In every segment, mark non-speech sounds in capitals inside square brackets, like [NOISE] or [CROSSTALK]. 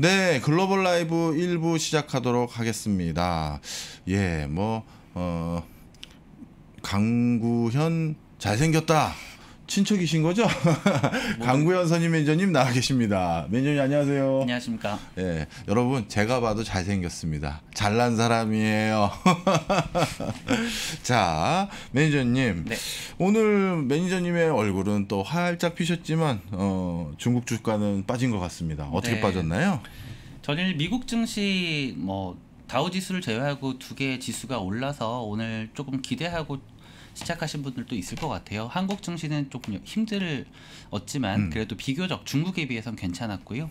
네, 글로벌 라이브 1부 시작하도록 하겠습니다. 예, 뭐, 어, 강구현 잘생겼다. 친척이신 거죠? [LAUGHS] 뭐, 강구현 선임 매니저님 나와 계십니다. 매니저님 안녕하세요. 안녕하십니까. 예, 여러분 제가 봐도 잘생겼습니다. 잘난 사람이에요. [LAUGHS] 자, 매니저님. 네. 오늘 매니저님의 얼굴은 또 활짝 피셨지만 어, 중국 주가는 빠진 것 같습니다. 어떻게 네. 빠졌나요? 전일 미국 증시 뭐 다우 지수를 제외하고 두 개의 지수가 올라서 오늘 조금 기대하고 시작하신 분들도 있을 것 같아요. 한국 증시는 조금 힘들 었지만 음. 그래도 비교적 중국에 비해선 괜찮았고요.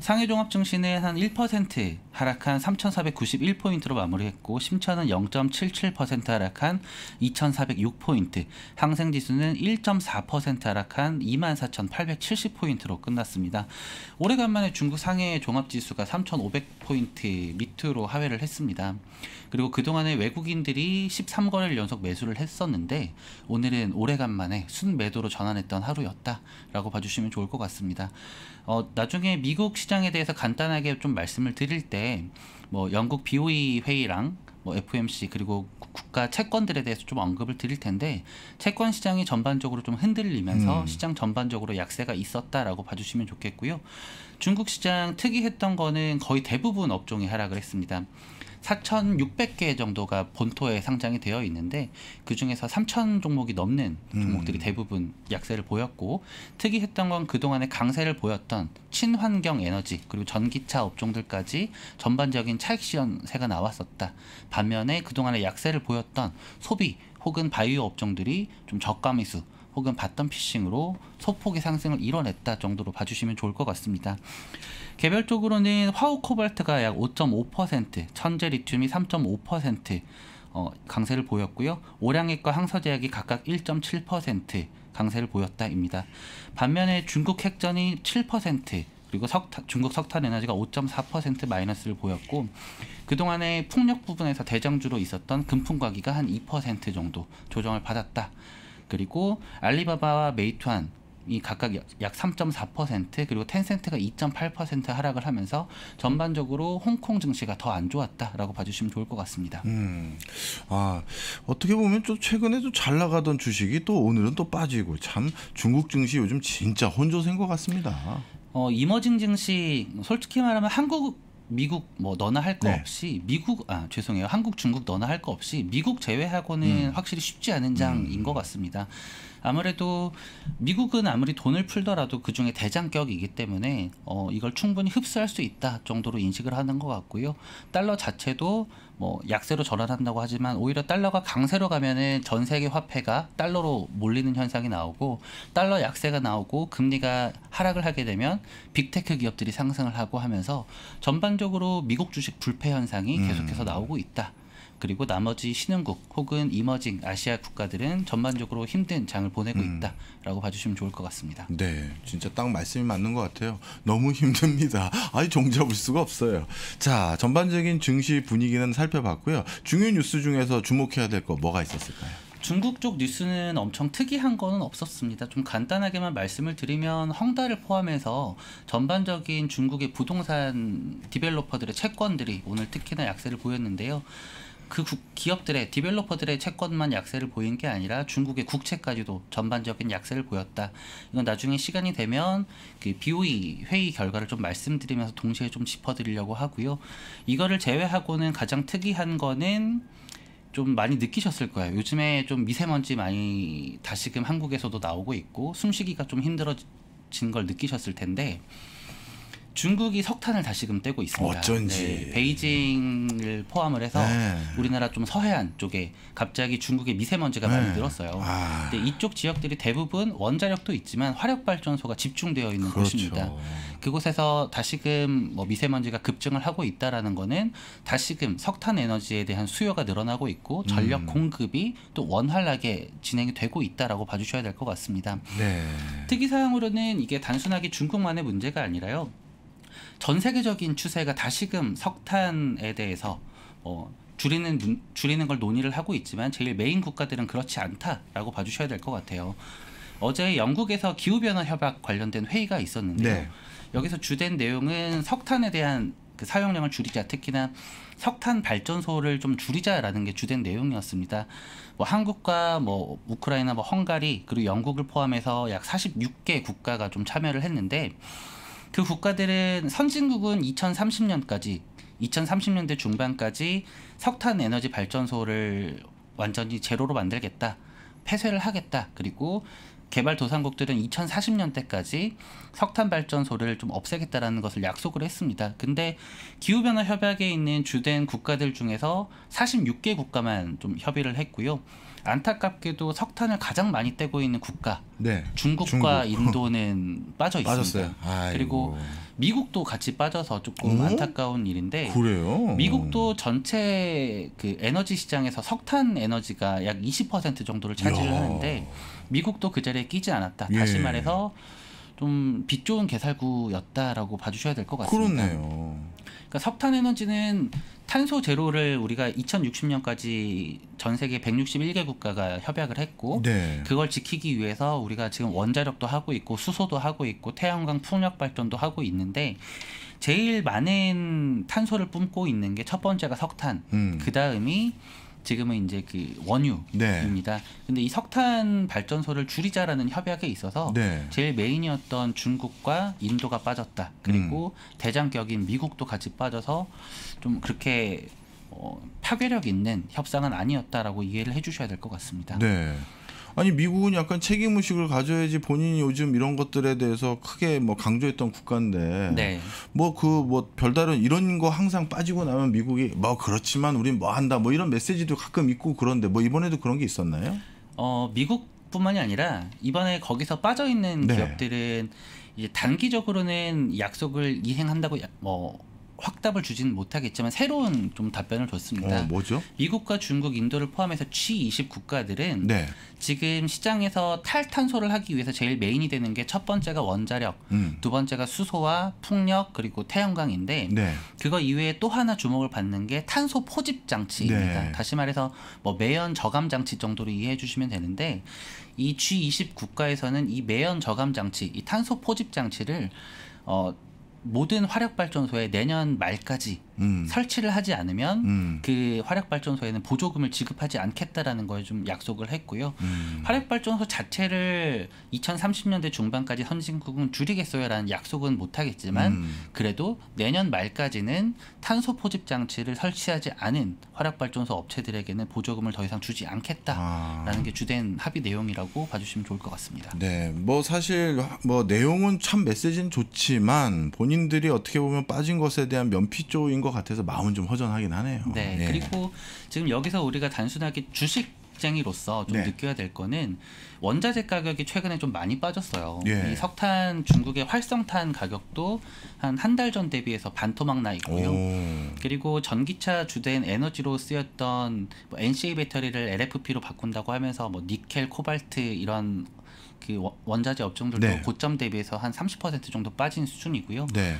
상해 종합 증시는 한 1% 하락한 3,491포인트로 마무리했고 심천은 0.77% 하락한 2,406포인트, 항생 지수는 1.4% 하락한 24,870포인트로 끝났습니다. 오래간만에 중국 상해 종합 지수가 3,500포인트 밑으로 하회를 했습니다. 그리고 그동안에 외국인들이 13거래를 연속 매수를 했었는데 했었는데 오늘은 오래간만에 순매도로 전환했던 하루였다라고 봐주시면 좋을 것 같습니다. 어, 나중에 미국 시장에 대해서 간단하게 좀 말씀을 드릴 때 뭐 영국 BOE 회의랑 뭐 FMC 그리고 국가 채권들에 대해서 좀 언급을 드릴 텐데 채권 시장이 전반적으로 좀 흔들리면서 음. 시장 전반적으로 약세가 있었다라고 봐주시면 좋겠고요. 중국 시장 특이했던 거는 거의 대부분 업종이 하락을 했습니다. 4,600개 정도가 본토에 상장이 되어 있는데 그 중에서 3,000 종목이 넘는 종목들이 음. 대부분 약세를 보였고 특이했던 건 그동안에 강세를 보였던 친환경 에너지 그리고 전기차 업종들까지 전반적인 차익 시연세가 나왔었다. 반면에 그동안에 약세를 보였던 소비 혹은 바이오 업종들이 좀 저가 미수 혹은 봤던 피싱으로 소폭의 상승을 이뤄냈다 정도로 봐주시면 좋을 것 같습니다. 개별적으로는 화우 코발트가 약 5.5%, 천재 리튬이 3.5% 어, 강세를 보였고요. 오량액과 항서제약이 각각 1.7% 강세를 보였다입니다. 반면에 중국 핵전이 7%, 그리고 석타, 중국 석탄 에너지가 5.4% 마이너스를 보였고 그동안에 풍력 부분에서 대장주로 있었던 금품과기가한 2% 정도 조정을 받았다. 그리고 알리바바와 메이투안 이 각각 약 3.4% 그리고 텐센트가 2.8% 하락을 하면서 전반적으로 홍콩 증시가 더 안 좋았다라고 봐주시면 좋을 것 같습니다. 음, 아 어떻게 보면 좀 최근에도 잘 나가던 주식이 또 오늘은 또 빠지고 참 중국 증시 요즘 진짜 혼조세것 같습니다. 어 이머징 증시 솔직히 말하면 한국 미국 뭐 너나 할거 네. 없이 미국 아 죄송해요 한국 중국 너나 할 거 없이 미국 제외하고는 음. 확실히 쉽지 않은 장인 음. 것 같습니다. 아무래도 미국은 아무리 돈을 풀더라도 그중에 대장격이기 때문에 어, 이걸 충분히 흡수할 수 있다 정도로 인식을 하는 것 같고요. 달러 자체도 뭐 약세로 전환한다고 하지만 오히려 달러가 강세로 가면은 전 세계 화폐가 달러로 몰리는 현상이 나오고 달러 약세가 나오고 금리가 하락을 하게 되면 빅테크 기업들이 상승을 하고 하면서 전반적으로 미국 주식 불패 현상이 음. 계속해서 나오고 있다. 그리고 나머지 신흥국 혹은 이머징 아시아 국가들은 전반적으로 힘든 장을 보내고 음. 있다라고 봐주시면 좋을 것 같습니다. 네, 진짜 딱 말씀이 맞는 것 같아요. 너무 [LAUGHS] 힘듭니다. 아예 종잡을 수가 없어요. 자, 전반적인 증시 분위기는 살펴봤고요. 중요 뉴스 중에서 주목해야 될 거 뭐가 있었을까요? 중국 쪽 뉴스는 엄청 특이한 거는 없었습니다. 좀 간단하게만 말씀을 드리면 헝다를 포함해서 전반적인 중국의 부동산 디벨로퍼들의 채권들이 오늘 특히나 약세를 보였는데요. 그 기업들의 디벨로퍼들의 채권만 약세를 보인 게 아니라 중국의 국채까지도 전반적인 약세를 보였다. 이건 나중에 시간이 되면 그 BOE 회의 결과를 좀 말씀드리면서 동시에 좀 짚어드리려고 하고요. 이거를 제외하고는 가장 특이한 거는 좀 많이 느끼셨을 거예요. 요즘에 좀 미세먼지 많이 다시금 한국에서도 나오고 있고 숨쉬기가 좀 힘들어진 걸 느끼셨을 텐데 중국이 석탄을 다시금 떼고 있습니다. 어쩐지 네, 베이징을 포함을 해서 네. 우리나라 좀 서해안 쪽에 갑자기 중국의 미세먼지가 네. 많이 늘었어요. 아. 근데 이쪽 지역들이 대부분 원자력도 있지만 화력 발전소가 집중되어 있는 그렇죠. 곳입니다. 그곳에서 다시금 뭐 미세먼지가 급증을 하고 있다라는 거는 다시금 석탄 에너지에 대한 수요가 늘어나고 있고 전력 음. 공급이 또 원활하게 진행이 되고 있다라고 봐주셔야 될 것 같습니다. 네. 특이 사항으로는 이게 단순하게 중국만의 문제가 아니라요. 전 세계적인 추세가 다시금 석탄에 대해서 어, 줄이는 줄이는 걸 논의를 하고 있지만 제일 메인 국가들은 그렇지 않다라고 봐주셔야 될 것 같아요. 어제 영국에서 기후변화 협약 관련된 회의가 있었는데요. 네. 여기서 주된 내용은 석탄에 대한 그 사용량을 줄이자 특히나 석탄 발전소를 좀 줄이자라는 게 주된 내용이었습니다. 뭐 한국과 뭐 우크라이나 뭐 헝가리 그리고 영국을 포함해서 약 46개 국가가 좀 참여를 했는데 그 국가들은 선진국은 2030년까지 2030년대 중반까지 석탄 에너지 발전소를 완전히 제로로 만들겠다. 폐쇄를 하겠다. 그리고 개발도상국들은 2040년대까지 석탄 발전소를 좀 없애겠다라는 것을 약속을 했습니다. 근데 기후변화 협약에 있는 주된 국가들 중에서 46개 국가만 좀 협의를 했고요. 안타깝게도 석탄을 가장 많이 떼고 있는 국가 네. 중국과 중국. 인도는 [LAUGHS] 빠져 있습니다. 그리고 미국도 같이 빠져서 조금 오? 어? 안타까운 일인데 그래요? 미국도 전체 그 에너지 시장에서 석탄 에너지가 약 20% 정도를 차지를 하는데 미국도 그 자리에 끼지 않았다. 예. 다시 말해서 좀 빛 좋은 개살구였다라고 봐주셔야 될 것 같습니다. 그렇네요. 그러니까 석탄 에너지는 탄소 제로를 우리가 2060년까지 전 세계 161개 국가가 협약을 했고 네. 그걸 지키기 위해서 우리가 지금 원자력도 하고 있고 수소도 하고 있고 태양광 풍력 발전도 하고 있는데 제일 많은 탄소를 뿜고 있는 게 첫 번째가 석탄, 음. 그 다음이 지금은 이제 그 원유입니다. 네. 근데 이 석탄 발전소를 줄이자라는 협약에 있어서 네. 제일 메인이었던 중국과 인도가 빠졌다. 그리고 음. 대장격인 미국도 같이 빠져서 좀 그렇게 어, 파괴력 있는 협상은 아니었다라고 이해를 해주셔야 될 것 같습니다. 네. 아니 미국은 약간 책임 의식을 가져야지 본인이 요즘 이런 것들에 대해서 크게 뭐 강조했던 국가인데 뭐 그뭐 네. 그 뭐 별다른 이런 거 항상 빠지고 나면 미국이 뭐 그렇지만 우린 뭐 한다 뭐 이런 메시지도 가끔 있고 그런데 뭐 이번에도 그런 게 있었나요? 어 미국뿐만이 아니라 이번에 거기서 빠져 있는 네. 기업들은 이제 단기적으로는 약속을 이행한다고 뭐 확답을 주지는 못하겠지만 새로운 좀 답변을 줬습니다. 어, 뭐죠? 미국과 중국, 인도를 포함해서 G20 국가들은 네. 지금 시장에서 탈탄소를 하기 위해서 제일 메인이 되는 게 첫 번째가 원자력, 음. 두 번째가 수소와 풍력 그리고 태양광인데 네. 그거 이외에 또 하나 주목을 받는 게 탄소 포집 장치입니다. 네. 다시 말해서 뭐 매연 저감 장치 정도로 이해해 주시면 되는데 이 G20 국가에서는 이 매연 저감 장치, 이 탄소 포집 장치를 어, 모든 화력발전소에 내년 말까지 음. 설치를 하지 않으면 음. 그 화력발전소에는 보조금을 지급하지 않겠다라는 걸 좀 약속을 했고요. 음. 화력발전소 자체를 2030년대 중반까지 선진국은 줄이겠어요라는 약속은 못하겠지만 음. 그래도 내년 말까지는 탄소 포집 장치를 설치하지 않은 화력발전소 업체들에게는 보조금을 더 이상 주지 않겠다라는 아. 게 주된 합의 내용이라고 봐주시면 좋을 것 같습니다. 네, 뭐 사실 뭐 내용은 참 메시지는 좋지만 본인들이 어떻게 보면 빠진 것에 대한 면피조인 것 같아서 마음은 좀 허전하긴 하네요. 네, 네. 그리고 지금 여기서 우리가 단순하게 주식 쟁이로서 좀 네. 느껴야 될 거는 원자재 가격이 최근에 좀 많이 빠졌어요. 예. 이 석탄 중국의 활성탄 가격도 한 한 달 전 대비해서 반토막 나 있고요. 오. 그리고 전기차 주된 에너지로 쓰였던 뭐 NCA 배터리를 LFP로 바꾼다고 하면서 뭐 니켈, 코발트 이런 그 원자재 업종들도 네. 고점 대비해서 한 30% 정도 빠진 수준이고요. 네.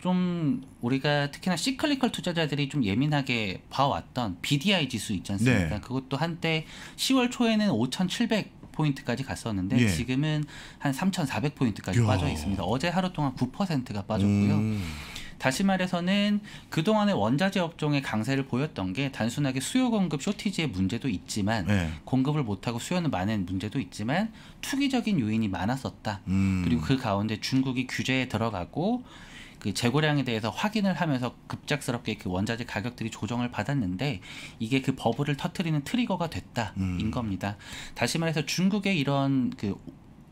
좀 우리가 특히나 시클리컬 투자자들이 좀 예민하게 봐왔던 BDI 지수 있지 않습니까? 네. 그것도 한때 10월 초에는 5,700 포인트까지 갔었는데 예. 지금은 한 3,400 포인트까지 빠져 있습니다. 어제 하루 동안 9%가 빠졌고요. 음. 다시 말해서는 그동안의 원자재 업종의 강세를 보였던 게 단순하게 수요 공급 쇼티지의 문제도 있지만 네. 공급을 못하고 수요는 많은 문제도 있지만 투기적인 요인이 많았었다. 음. 그리고 그 가운데 중국이 규제에 들어가고 그 재고량에 대해서 확인을 하면서 급작스럽게 그 원자재 가격들이 조정을 받았는데 이게 그 버블을 터트리는 트리거가 됐다인 음. 겁니다. 다시 말해서 중국의 이런 그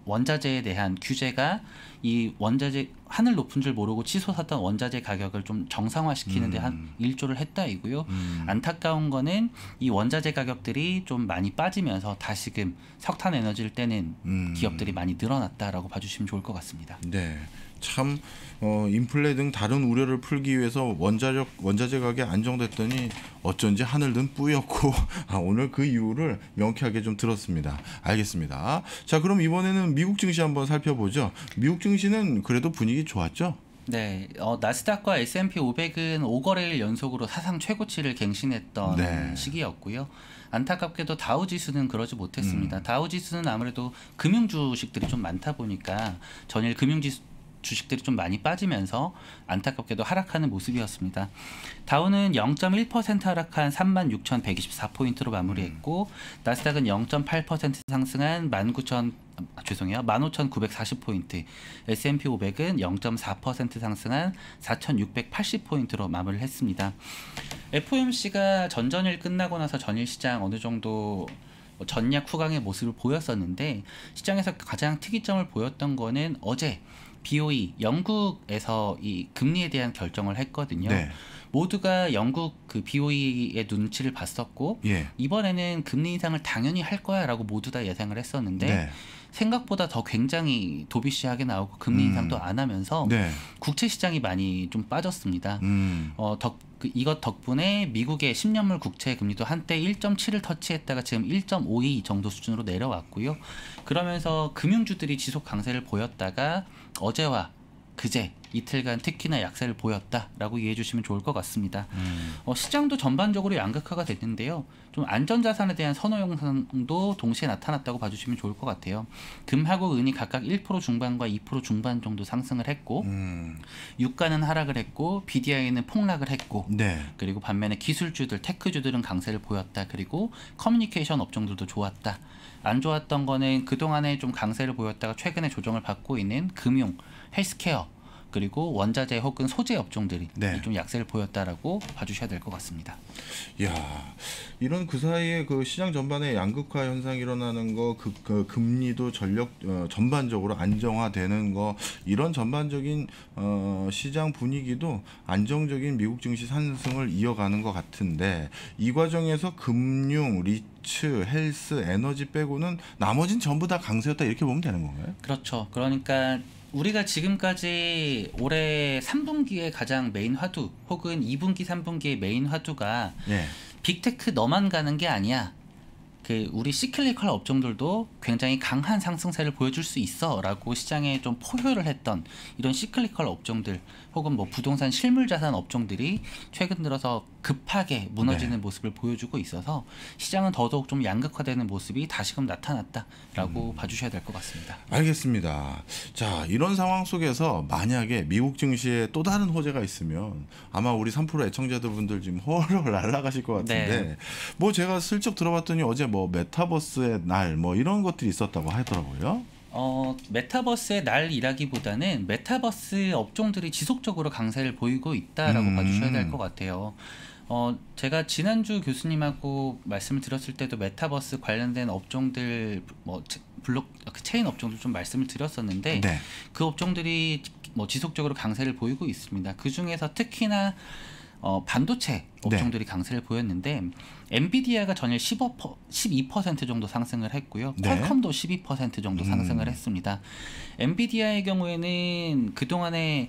원자재에 대한 규제가 이 원자재 하늘 높은 줄 모르고 치솟았던 원자재 가격을 좀 정상화시키는 데한 음. 일조를 했다이고요. 음. 안타까운 거는 이 원자재 가격들이 좀 많이 빠지면서 다시금 석탄 에너지를 떼는 음. 기업들이 많이 늘어났다라고 봐주시면 좋을 것 같습니다. 네. 참 어, 인플레 등 다른 우려를 풀기 위해서 원자력 원자재 가격이 안정됐더니 어쩐지 하늘은 뿌옇고 [LAUGHS] 아, 오늘 그 이유를 명쾌하게 좀 들었습니다. 알겠습니다. 자 그럼 이번에는 미국 증시 한번 살펴보죠. 미국 증시는 그래도 분위기 좋았죠? 네, 어, 나스닥과 S&P 500은 5거래일 연속으로 사상 최고치를 갱신했던 네. 시기였고요. 안타깝게도 다우 지수는 그러지 못했습니다. 음. 다우 지수는 아무래도 금융 주식들이 좀 많다 보니까 전일 금융 지수 주식들이 좀 많이 빠지면서 안타깝게도 하락하는 모습이었습니다. 다우는 0.1% 하락한 36,124포인트로 마무리했고 음. 나스닥은 0.8% 상승한 19,000 아, 죄송해요. 15,940포인트. S&P 500은 0.4% 상승한 4,680포인트로 마무리를 했습니다. FOMC가 전전일 끝나고 나서 전일 시장 어느 정도 뭐 전략 후강의 모습을 보였었는데 시장에서 가장 특이점을 보였던 거는 어제 BOE 영국에서 이 금리에 대한 결정을 했거든요. 네. 모두가 영국 그 BOE의 눈치를 봤었고 예. 이번에는 금리 인상을 당연히 할 거야라고 모두 다 예상을 했었는데 네. 생각보다 더 굉장히 도비시하게 나오고 금리 음. 인상도 안 하면서 네. 국채 시장이 많이 좀 빠졌습니다. 음. 어, 덕, 그 이것 덕분에 미국의 10년물 국채 금리도 한때 1.7을 터치했다가 지금 1.52 정도 수준으로 내려왔고요. 그러면서 금융주들이 지속 강세를 보였다가 어제와 그제 이틀간 특히나 약세를 보였다라고 이해해 주시면 좋을 것 같습니다. 음. 어, 시장도 전반적으로 양극화가 됐는데요. 좀 안전자산에 대한 선호 영상도 동시에 나타났다고 봐주시면 좋을 것 같아요. 금하고 은이 각각 1% 중반과 2% 중반 정도 상승을 했고 음. 유가는 하락을 했고 BDI는 폭락을 했고 네. 그리고 반면에 기술주들, 테크주들은 강세를 보였다. 그리고 커뮤니케이션 업종들도 좋았다. 안 좋았던 거는 그동안에 좀 강세를 보였다가 최근에 조정을 받고 있는 금융, 헬스케어 그리고 원자재 혹은 소재 업종들이 네. 좀 약세를 보였다라고 봐주셔야 될 것 같습니다. 야 이런 그 사이에 그 시장 전반에 양극화 현상 일어나는 거, 그, 그 금리도 전력 어, 전반적으로 안정화되는 거 이런 전반적인 어, 시장 분위기도 안정적인 미국 증시 상승을 이어가는 것 같은데 이 과정에서 금융 리 헬스, 에너지 빼고는 나머진 전부 다 강세였다 이렇게 보면 되는 건가요? 그렇죠. 그러니까 우리가 지금까지 올해 3분기에 가장 메인 화두 혹은 2분기, 3분기의 메인 화두가 네. 빅테크 너만 가는 게 아니야. 그 우리 시클리컬 업종들도 굉장히 강한 상승세를 보여줄 수 있어라고 시장에 좀 포효를 했던 이런 시클리컬 업종들 혹은 뭐 부동산 실물 자산 업종들이 최근 들어서 급하게 무너지는 네. 모습을 보여주고 있어서 시장은 더더욱 좀 양극화되는 모습이 다시금 나타났다라고 음. 봐주셔야 될 것 같습니다. 알겠습니다. 자 이런 상황 속에서 만약에 미국 증시에 또 다른 호재가 있으면 아마 우리 3% 애청자분들 지금 허얼 [LAUGHS] 날아가실 것 같은데 네. 뭐 제가 슬쩍 들어봤더니 어제 뭐 메타버스의 날 뭐 이런 것들이 있었다고 하더라고요. 어, 메타버스의 날이라기보다는 메타버스 업종들이 지속적으로 강세를 보이고 있다라고 음. 봐주셔야 될 것 같아요. 어, 제가 지난주 교수님하고 말씀을 드렸을 때도 메타버스 관련된 업종들 뭐 블록 아, 그 체인 업종도 좀 말씀을 드렸었는데 네. 그 업종들이 뭐 지속적으로 강세를 보이고 있습니다. 그 중에서 특히나 어, 반도체 네. 업종들이 네. 강세를 보였는데 엔비디아가 전일 15, 12% 정도 상승을 했고요. 네. 퀄컴도 12% 정도 음. 상승을 음. 했습니다. 엔비디아의 경우에는 그동안에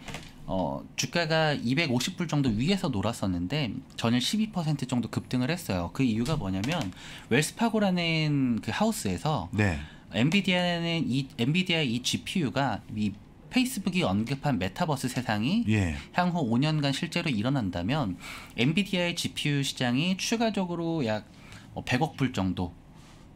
어, 주가가 250불 정도 위에서 놀았었는데 전일 12% 정도 급등을 했어요. 그 이유가 뭐냐면 웰스파고라는 그 하우스에서 네. 엔비디아는 이 엔비디아 이 GPU가 이 페이스북이 언급한 메타버스 세상이 예. 향후 5년간 실제로 일어난다면 엔비디아의 GPU 시장이 추가적으로 약 100억 어, 불 정도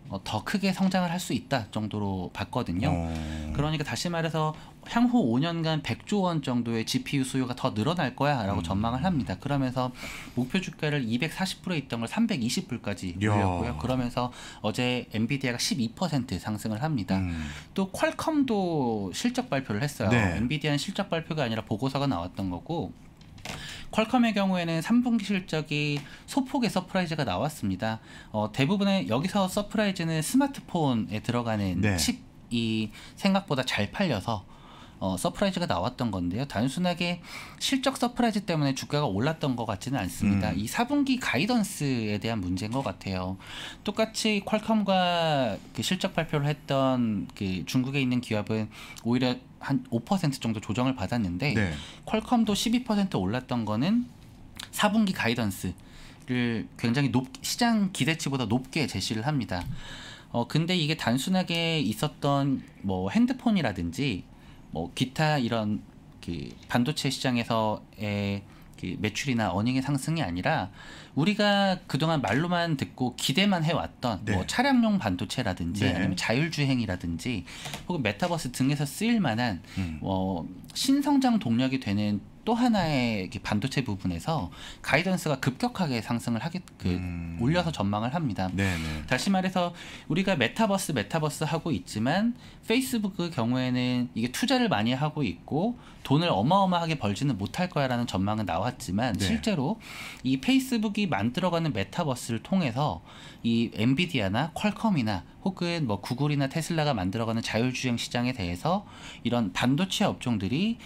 어, 더 크게 성장을 할 수 있다 정도로 봤거든요. 오. 어. 그러니까 다시 말해서 향후 5년간 100조 원 정도의 GPU 수요가 더 늘어날 거야라고 음. 전망을 합니다. 그러면서 목표 주가를 240불에 있던 걸 320불까지 올렸고요. 그러면서 어제 엔비디아가 12% 상승을 합니다. 음. 또 퀄컴도 실적 발표를 했어요. 네. 엔비디아는 실적 발표가 아니라 보고서가 나왔던 거고 퀄컴의 경우에는 3분기 실적이 소폭의 서프라이즈가 나왔습니다. 어, 대부분의 여기서 서프라이즈는 스마트폰에 들어가는 네. 칩이 생각보다 잘 팔려서 어, 서프라이즈가 나왔던 건데요. 단순하게 실적 서프라이즈 때문에 주가가 올랐던 것 같지는 않습니다. 음. 이 4분기 가이던스에 대한 문제인 것 같아요. 똑같이 퀄컴과 그 실적 발표를 했던 그 중국에 있는 기업은 오히려 한 5% 정도 조정을 받았는데 네. 퀄컴도 12% 올랐던 거는 4분기 가이던스를 굉장히 높 시장 기대치보다 높게 제시를 합니다. 어 근데 이게 단순하게 있었던 뭐 핸드폰이라든지 뭐 기타 이런 그 반도체 시장에서의 그 매출이나 어닝의 상승이 아니라 우리가 그동안 말로만 듣고 기대만 해왔던 뭐 네. 뭐 차량용 반도체라든지 네. 아니면 자율주행이라든지 혹은 메타버스 등에서 쓰일 만한 음. 뭐 신성장 동력이 되는 또 하나의 반도체 부분에서 가이던스가 급격하게 상승을 하게 그 음. 올려서 전망을 합니다. 네네. 네. 다시 말해서 우리가 메타버스 메타버스 하고 있지만 페이스북의 그 경우에는 이게 투자를 많이 하고 있고 돈을 어마어마하게 벌지는 못할 거야라는 전망은 나왔지만 네. 실제로 이 페이스북이 만들어가는 메타버스를 통해서 이 엔비디아나 퀄컴이나 혹은 뭐 구글이나 테슬라가 만들어가는 자율주행 시장에 대해서 이런 반도체 업종들이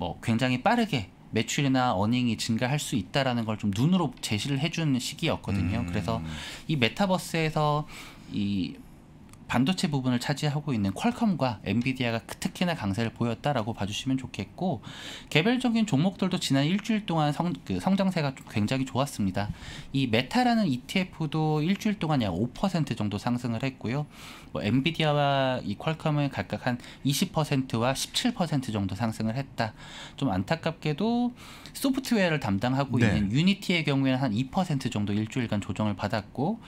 뭐 굉장히 빠르게 매출이나 어닝이 증가할 수 있다라는 걸 좀 눈으로 제시를 해준 시기였거든요. 음. 그래서 이 메타버스에서 이 반도체 부분을 차지하고 있는 퀄컴과 엔비디아가 특히나 강세를 보였다라고 봐주시면 좋겠고 개별적인 종목들도 지난 일주일 동안 성, 그 성장세가 굉장히 좋았습니다. 이 메타라는 ETF도 일주일 동안 약 5% 정도 상승을 했고요. 뭐 엔비디아와 이 퀄컴은 각각 한 20%와 17% 정도 상승을 했다. 좀 안타깝게도 소프트웨어를 담당하고 네. 있는 유니티의 경우에는 한 2% 정도 일주일간 조정을 받았고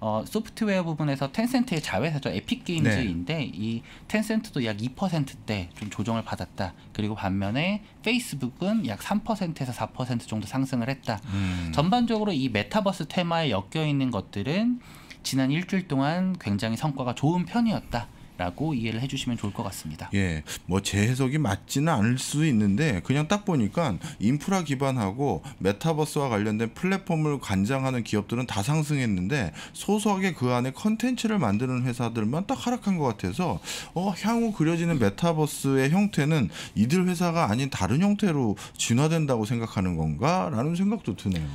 어, 소프트웨어 부분에서 텐센트의 자회사죠 에픽게임즈인데 네. 이 텐센트도 약 2%대 좀 조정을 받았다. 그리고 반면에 페이스북은 약 3%에서 4% 정도 상승을 했다. 음. 전반적으로 이 메타버스 테마에 엮여 있는 것들은 지난 일주일 동안 굉장히 성과가 좋은 편이었다. 라고 이해를 해주시면 좋을 것 같습니다. 예, 뭐 재해석이 맞지는 않을 수 있는데 그냥 딱 보니까 인프라 기반하고 메타버스와 관련된 플랫폼을 관장하는 기업들은 다 상승했는데 소소하게 그 안에 컨텐츠를 만드는 회사들만 딱 하락한 것 같아서 어, 향후 그려지는 메타버스의 형태는 이들 회사가 아닌 다른 형태로 진화된다고 생각하는 건가라는 생각도 드네요.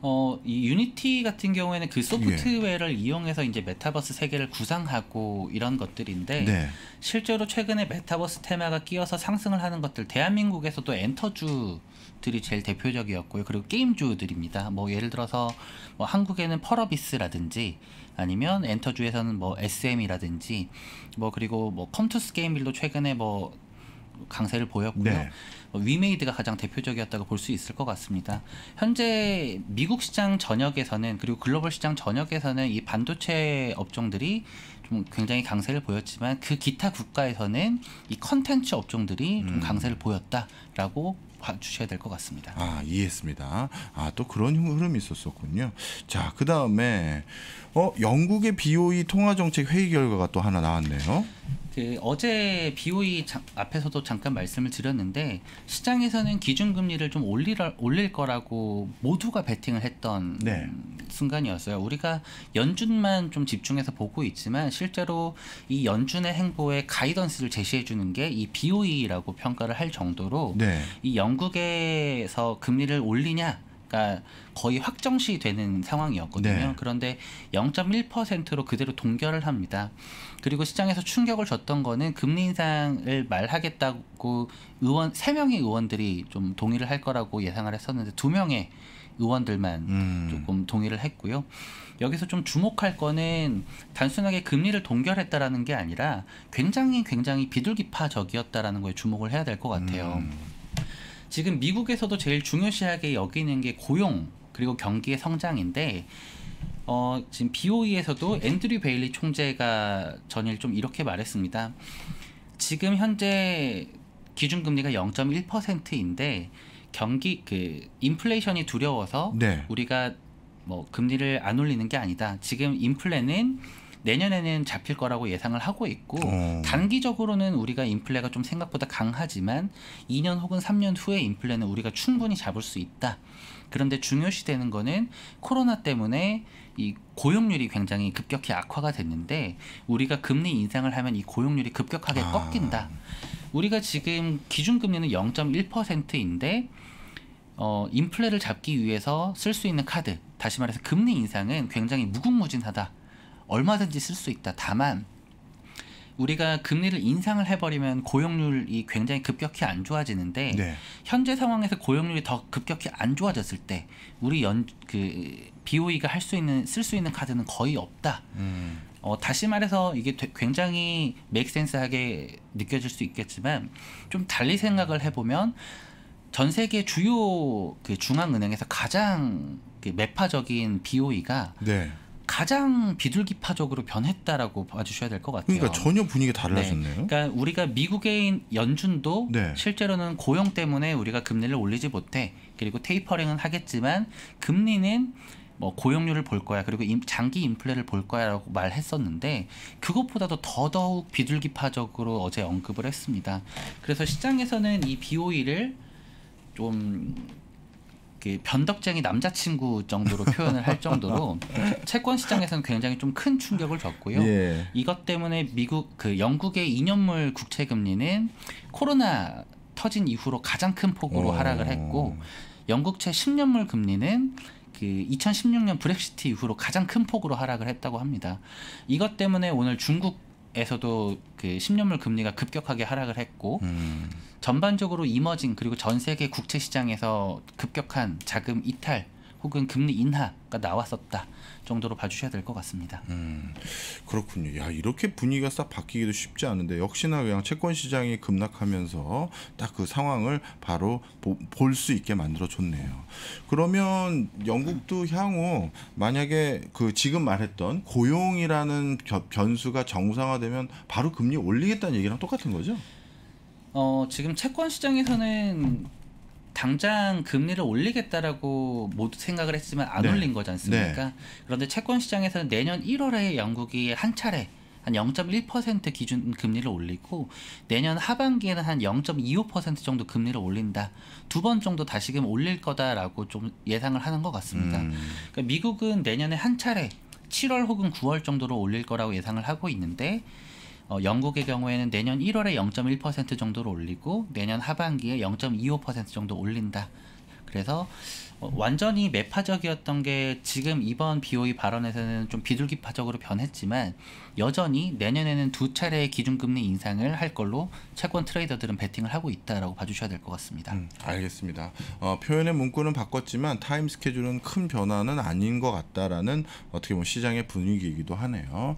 어, 이 유니티 같은 경우에는 그 소프트웨어를 예. 이용해서 이제 메타버스 세계를 구상하고 이런 것들인데 네. 실제로 최근에 메타버스 테마가 끼어서 상승을 하는 것들 대한민국에서도 엔터주들이 제일 대표적이었고요. 그리고 게임주들입니다. 뭐 예를 들어서 뭐 한국에는 펄어비스라든지 아니면 엔터주에서는 뭐 SM이라든지 뭐 그리고 뭐 컴투스 게임빌도 최근에 뭐 강세를 보였고요. 네. 뭐, 위메이드가 가장 대표적이었다고 볼 수 있을 것 같습니다. 현재 미국 시장 전역에서는 그리고 글로벌 시장 전역에서는 이 반도체 업종들이 좀 굉장히 강세를 보였지만 그 기타 국가에서는 이 컨텐츠 업종들이 좀 음. 강세를 보였다라고 봐주셔야 될 것 같습니다. 아 이해했습니다. 아또 그런 흐름이 있었었군요. 자그 다음에 어, 영국의 BOE 통화 정책 회의 결과가 또 하나 나왔네요. 그 어제 BOE 자, 앞에서도 잠깐 말씀을 드렸는데 시장에서는 기준금리를 좀 올릴, 올릴 거라고 모두가 베팅을 했던 네. 순간이었어요. 우리가 연준만 좀 집중해서 보고 있지만 실제로 이 연준의 행보에 가이던스를 제시해 주는 게 이 BOE라고 평가를 할 정도로 네. 이 영국에서 금리를 올리냐 그러니까 거의 확정시 되는 상황이었거든요. 네. 그런데 0.1%로 그대로 동결을 합니다. 그리고 시장에서 충격을 줬던 거는 금리 인상을 말하겠다고 의원 세명의 의원들이 좀 동의를 할 거라고 예상을 했었는데 두명의 의원들만 음. 조금 동의를 했고요. 여기서 좀 주목할 거는 단순하게 금리를 동결했다라는 게 아니라 굉장히 굉장히 비둘기파적이었다라는 거에 주목을 해야 될 것 같아요. 음. 지금 미국에서도 제일 중요시하게 여기는 게 고용 그리고 경기의 성장인데 어, 지금 BOE에서도 앤드류 베일리 총재가 전일 좀 이렇게 말했습니다. 지금 현재 기준금리가 0.1%인데 경기 그 인플레이션이 두려워서 네. 우리가 뭐 금리를 안 올리는 게 아니다. 지금 인플레는 내년에는 잡힐 거라고 예상을 하고 있고 오. 어. 단기적으로는 우리가 인플레가 좀 생각보다 강하지만 2년 혹은 3년 후에 인플레는 우리가 충분히 잡을 수 있다. 그런데 중요시되는 거는 코로나 때문에 이 고용률이 굉장히 급격히 악화가 됐는데 우리가 금리 인상을 하면 이 고용률이 급격하게 아. 꺾인다. 우리가 지금 기준금리는 0.1%인데 어, 인플레를 잡기 위해서 쓸 수 있는 카드, 다시 말해서 금리 인상은 굉장히 무궁무진하다. 얼마든지 쓸 수 있다. 다만 우리가 금리를 인상을 해버리면 고용률이 굉장히 급격히 안 좋아지는데 네. 현재 상황에서 고용률이 더 급격히 안 좋아졌을 때 우리 연 그 BOE가 할 수 있는 쓸 수 있는 카드는 거의 없다. 음. 어, 다시 말해서 이게 되, 굉장히 맥센스하게 느껴질 수 있겠지만 좀 달리 생각을 해보면 전 세계 주요 그 중앙은행에서 가장 그 매파적인 BOE가 네. 가장 비둘기파적으로 변했다라고 봐주셔야 될 것 같아요. 그러니까 전혀 분위기 네. 달라졌네요. 네. 그러니까 우리가 미국의 연준도 네. 실제로는 고용 때문에 우리가 금리를 올리지 못해 그리고 테이퍼링은 하겠지만 금리는 뭐 고용률을 볼 거야 그리고 장기 인플레를 볼 거야라고 말했었는데 그것보다도 더더욱 비둘기파적으로 어제 언급을 했습니다. 그래서 시장에서는 이 BOE를 좀 변덕쟁이 남자친구 정도로 표현을 할 정도로 [LAUGHS] 채권 시장에서는 굉장히 좀 큰 충격을 줬고요. 예. 이것 때문에 미국 그 영국의 2년물 국채 금리는 코로나 터진 이후로 가장 큰 폭으로 오. 하락을 했고 영국채 10년물 금리는 그 2016년 브렉시트 이후로 가장 큰 폭으로 하락을 했다고 합니다. 이것 때문에 오늘 중국 에서도 그 10년물 금리가 급격하게 하락을 했고 음. 전반적으로 이머징 그리고 전 세계 국채 시장에서 급격한 자금 이탈 혹은 금리 인하가 나왔었다 정도로 봐주셔야 될 것 같습니다. 음, 그렇군요. 야 이렇게 분위기가 싹 바뀌기도 쉽지 않은데 역시나 그냥 채권 시장이 급락하면서 딱 그 상황을 바로 볼 수 있게 만들어줬네요. 그러면 영국도 향후 만약에 그 지금 말했던 고용이라는 변수가 정상화되면 바로 금리 올리겠다는 얘기랑 똑같은 거죠? 어, 지금 채권 시장에서는 당장 금리를 올리겠다라고 모두 생각을 했으면안 네. 올린 거지 않습니까? 네. 그런데 채권 시장에서는 내년 1월에 영국이 한 차례 한 0.1% 기준 금리를 올리고 내년 하반기에는 한0.25% 정도 금리를 올린다. 두 번 정도 다시금 올릴 거다라고 좀 예상을 하는 것 같습니다. 음. 그러니까 미국은 내년에 한 차례 7월 혹은 9월 정도로 올릴 거라고 예상을 하고 있는데 어, 영국의 경우에는 내년 1월에 0.1% 정도로 올리고 내년 하반기에 0.25% 정도 올린다. 그래서 어, 완전히 매파적이었던 게 지금 이번 BOE 발언에서는 좀 비둘기파적으로 변했지만 여전히 내년에는 두 차례의 기준금리 인상을 할 걸로 채권 트레이더들은 베팅을 하고 있다라고 봐주셔야 될 것 같습니다. 음, 알겠습니다. 어, 표현의 문구는 바꿨지만 타임 스케줄은 큰 변화는 아닌 것 같다라는 어떻게 보면 시장의 분위기이기도 하네요.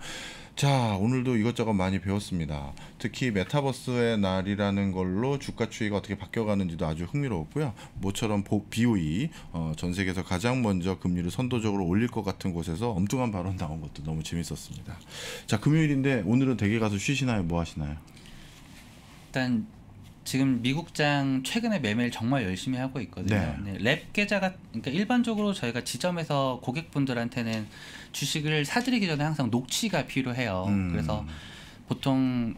자, 오늘도 이것저것 많이 배웠습니다. 특히 메타버스의 날이라는 걸로 주가 추이가 어떻게 바뀌어가는지도 아주 흥미로웠고요. 모처럼 BOE, 어, 전 세계에서 가장 먼저 금리를 선도적으로 올릴 것 같은 곳에서 엉뚱한 발언 나온 것도 너무 재밌었습니다. 자, 금요일인데 오늘은 대게 가서 쉬시나요? 뭐 하시나요? 일단 지금 미국장 최근에 매매를 정말 열심히 하고 있거든요. 네. 랩 계좌가 그러니까 일반적으로 저희가 지점에서 고객분들한테는 주식을 사드리기 전에 항상 녹취가 필요해요. 음. 그래서 보통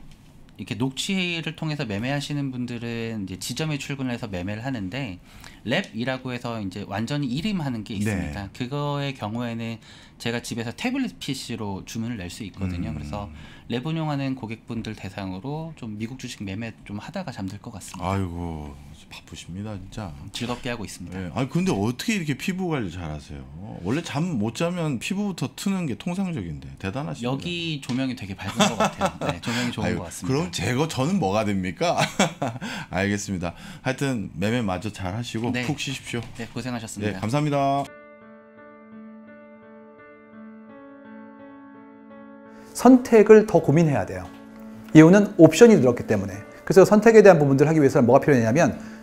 이렇게 녹취를 통해서 매매하시는 분들은 이제 지점에 출근을 해서 매매를 하는데 랩이라고 해서 이제 완전히 일임하는게 네. 있습니다. 네. 그거의 경우에는 제가 집에서 태블릿 PC로 주문을 낼 수 있거든요. 음. 그래서 랩 운용하는 고객분들 대상으로 좀 미국 주식 매매 좀 하다가 잠들 것 같습니다. 아이고 바쁘십니다 진짜. 즐겁게 하고 있습니다. 네. 아 근데 어떻게 이렇게 피부 관리 잘하세요? 원래 잠 못 자면 피부부터 트는 게 통상적인데 대단하시네 여기 조명이 되게 밝은 것 같아요. [LAUGHS] 네, 조명이 좋은 아유, 것 같습니다. 그럼 제거 저는 뭐가 됩니까? [LAUGHS] 알겠습니다. 하여튼 매매 마저 잘 하시고 네. 푹 쉬십시오. 네 고생하셨습니다. 네 감사합니다. 선택을 더 고민해야 돼요. 이유는 옵션이 늘었기 때문에. 그래서 선택에 대한 부분들 하기 위해서는 뭐가 필요하냐면